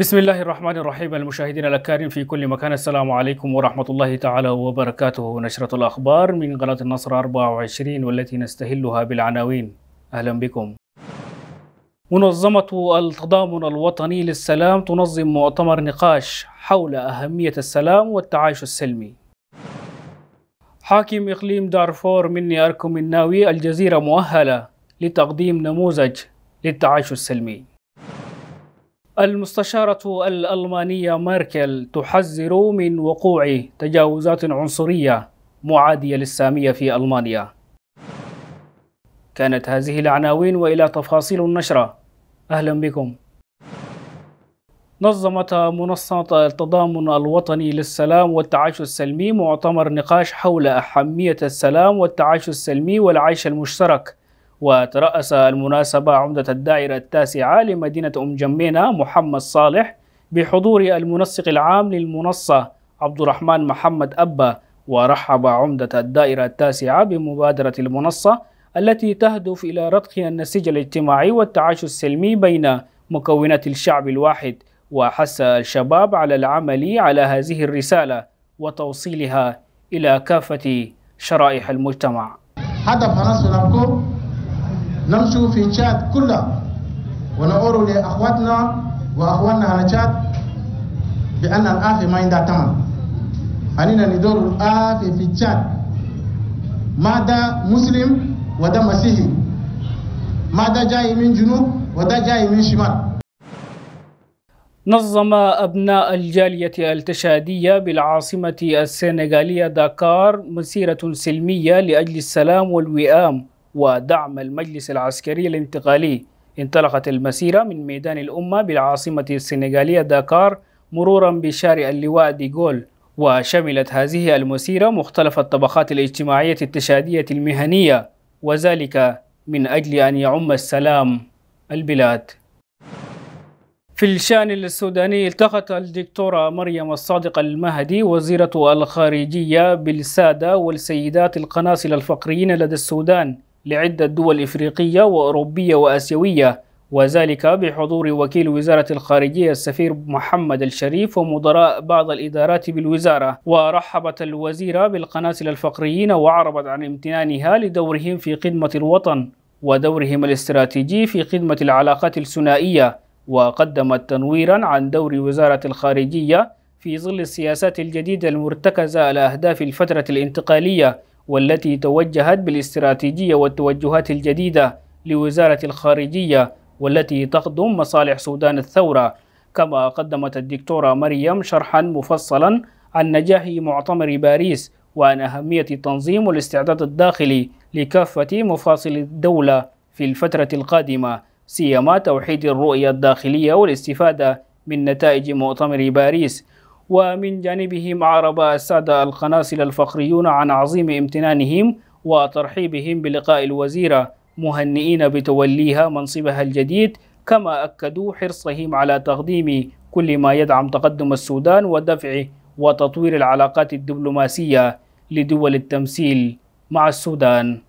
بسم الله الرحمن الرحيم المشاهدين الأكارم في كل مكان السلام عليكم ورحمة الله تعالى وبركاته نشرة الأخبار من قناة النصر 24 والتي نستهلها بالعناوين أهلا بكم منظمة التضامن الوطني للسلام تنظم مؤتمر نقاش حول أهمية السلام والتعايش السلمي حاكم إقليم دارفور مني أركم الناوي الجزيرة مؤهلة لتقديم نموذج للتعايش السلمي المستشارة الألمانية ميركل تحذر من وقوع تجاوزات عنصرية معادية للسامية في ألمانيا كانت هذه العناوين وإلى تفاصيل النشرة أهلا بكم نظمت منصة التضامن الوطني للسلام والتعايش السلمي مؤتمر نقاش حول أهمية السلام والتعايش السلمي والعيش المشترك وترأس المناسبة عمدة الدائرة التاسعة لمدينة أم جمينة محمد صالح بحضور المنسق العام للمنصة عبد الرحمن محمد أبا ورحب عمدة الدائرة التاسعة بمبادرة المنصة التي تهدف إلى رتق النسيج الاجتماعي والتعايش السلمي بين مكونات الشعب الواحد وحث الشباب على العمل على هذه الرسالة وتوصيلها إلى كافة شرائح المجتمع هدف نمشوا في تشاد كلها ونقول لأخواتنا وأخواننا على تشاد بأن الافي ما عندها ثمن علينا ندور الافي في تشاد ماذا مسلم وده مسيحي ماذا جاي من جنوب وده جاي من شمال نظم أبناء الجالية التشادية بالعاصمة السنغالية داكار مسيرة سلمية لأجل السلام والوئام ودعم المجلس العسكري الانتقالي انطلقت المسيرة من ميدان الأمة بالعاصمة السنغالية داكار مرورا بشارع اللواء ديغول وشملت هذه المسيرة مختلف الطبقات الاجتماعية التشادية المهنية وذلك من أجل أن يعم السلام البلاد في الشان السوداني التقت الدكتورة مريم الصادق المهدي وزيرة الخارجية بالسادة والسيدات القناصل الفقريين لدى السودان لعدة دول إفريقية وأوروبية وآسيوية وذلك بحضور وكيل وزارة الخارجية السفير محمد الشريف ومدراء بعض الإدارات بالوزارة ورحبت الوزيرة بالقناصل الفقريين وعربت عن امتنانها لدورهم في خدمة الوطن ودورهم الاستراتيجي في خدمة العلاقات الثنائية وقدمت تنويرا عن دور وزارة الخارجية في ظل السياسات الجديدة المرتكزة على أهداف الفترة الانتقالية والتي توجهت بالاستراتيجية والتوجهات الجديدة لوزارة الخارجية والتي تخدم مصالح سودان الثورة كما قدمت الدكتورة مريم شرحا مفصلا عن نجاح معتمر باريس وعن أهمية التنظيم والاستعداد الداخلي لكافة مفاصل الدولة في الفترة القادمة سيما توحيد الرؤية الداخلية والاستفادة من نتائج مؤتمر باريس ومن جانبهم عرب السادة القناصل الفخريون عن عظيم امتنانهم وترحيبهم بلقاء الوزيرة مهنئين بتوليها منصبها الجديد كما أكدوا حرصهم على تقديم كل ما يدعم تقدم السودان ودفع وتطوير العلاقات الدبلوماسية لدول التمثيل مع السودان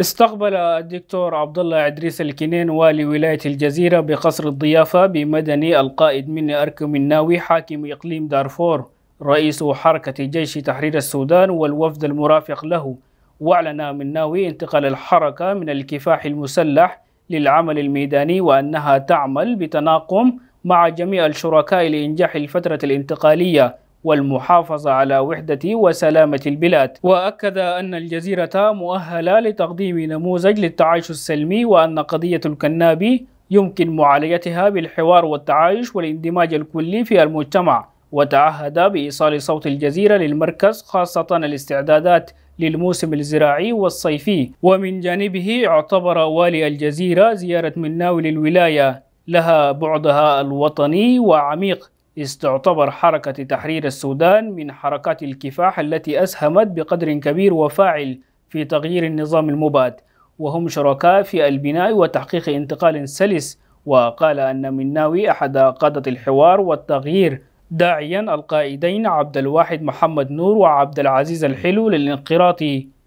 استقبل الدكتور عبد الله ادريس الكنين والي ولايه الجزيره بقصر الضيافه بمدني القائد من اركم الناوي حاكم اقليم دارفور رئيس حركه جيش تحرير السودان والوفد المرافق له واعلن من ناوي انتقال الحركه من الكفاح المسلح للعمل الميداني وانها تعمل بتناقم مع جميع الشركاء لانجاح الفتره الانتقاليه والمحافظة على وحدة وسلامة البلاد وأكد أن الجزيرة مؤهلة لتقديم نموذج للتعايش السلمي وأن قضية الكنابي يمكن معالجتها بالحوار والتعايش والاندماج الكلي في المجتمع وتعهد بإيصال صوت الجزيرة للمركز خاصة الاستعدادات للموسم الزراعي والصيفي ومن جانبه اعتبر والي الجزيرة زيارة مناوي للولاية لها بعدها الوطني وعميق استعتبر حركة تحرير السودان من حركات الكفاح التي أسهمت بقدر كبير وفاعل في تغيير النظام المباد وهم شركاء في البناء وتحقيق انتقال سلس وقال أن مناوي أحد قادة الحوار والتغيير داعيا القائدين عبد الواحد محمد نور وعبد العزيز الحلو للانقراض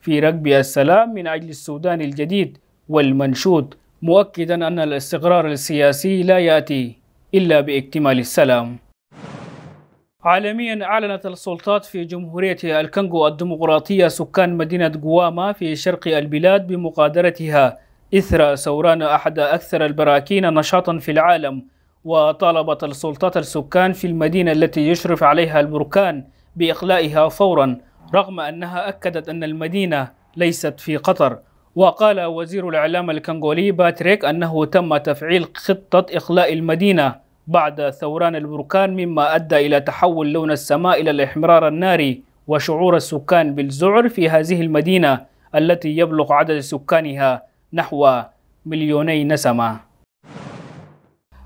في ركب السلام من أجل السودان الجديد والمنشود مؤكدا أن الاستقرار السياسي لا يأتي إلا باكتمال السلام عالميا أعلنت السلطات في جمهورية الكونغو الديمقراطية سكان مدينة غواما في شرق البلاد بمغادرتها إثر ثوران أحد أكثر البراكين نشاطا في العالم وطالبت السلطات السكان في المدينة التي يشرف عليها البركان بإخلائها فورا رغم أنها أكدت أن المدينة ليست في قطر وقال وزير الإعلام الكنغولي باتريك أنه تم تفعيل خطة إخلاء المدينة بعد ثوران البركان مما أدى إلى تحول لون السماء إلى الإحمرار الناري وشعور السكان بالذعر في هذه المدينة التي يبلغ عدد سكانها نحو مليوني نسمة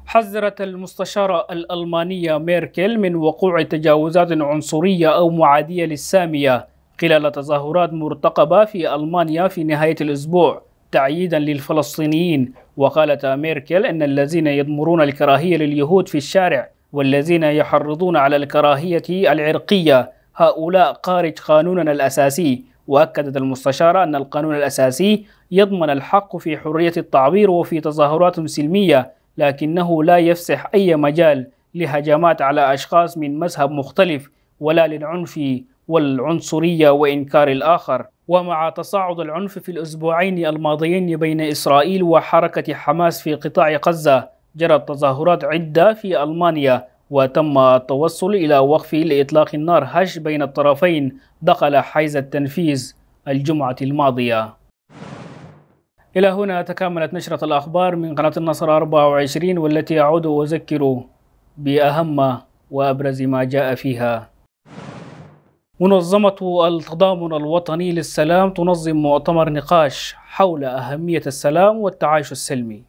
حذرت المستشارة الألمانية ميركل من وقوع تجاوزات عنصرية أو معادية للسامية خلال تظاهرات مرتقبة في ألمانيا في نهاية الأسبوع تعييدا للفلسطينيين وقالت ميركل أن الذين يضمرون الكراهية لليهود في الشارع والذين يحرضون على الكراهية العرقية هؤلاء خارج قانوننا الأساسي وأكدت المستشارة أن القانون الأساسي يضمن الحق في حرية التعبير وفي تظاهرات سلمية لكنه لا يفسح أي مجال لهجمات على أشخاص من مذهب مختلف ولا للعنف والعنصرية وإنكار الآخر ومع تصاعد العنف في الأسبوعين الماضيين بين إسرائيل وحركة حماس في قطاع غزة جرت تظاهرات عدة في ألمانيا وتم التوصل إلى وقف لإطلاق النار هش بين الطرفين دخل حيز التنفيذ الجمعة الماضية إلى هنا تكاملت نشرة الأخبار من قناة النصر 24 والتي أعود أذكر بأهم وأبرز ما جاء فيها منظمة التضامن الوطني للسلام تنظم مؤتمر نقاش حول أهمية السلام والتعايش السلمي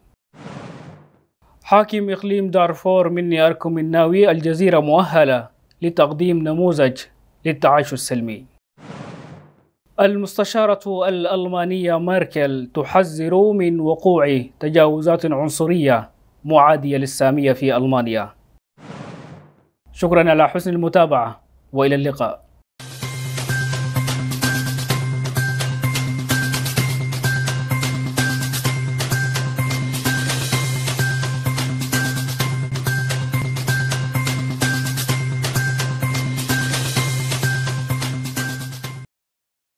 حاكم إقليم دارفور مني أركم الناوي الجزيرة مؤهلة لتقديم نموذج للتعايش السلمي المستشارة الألمانية ميركل تحذر من وقوع تجاوزات عنصرية معادية للسامية في ألمانيا شكرا على حسن المتابعة وإلى اللقاء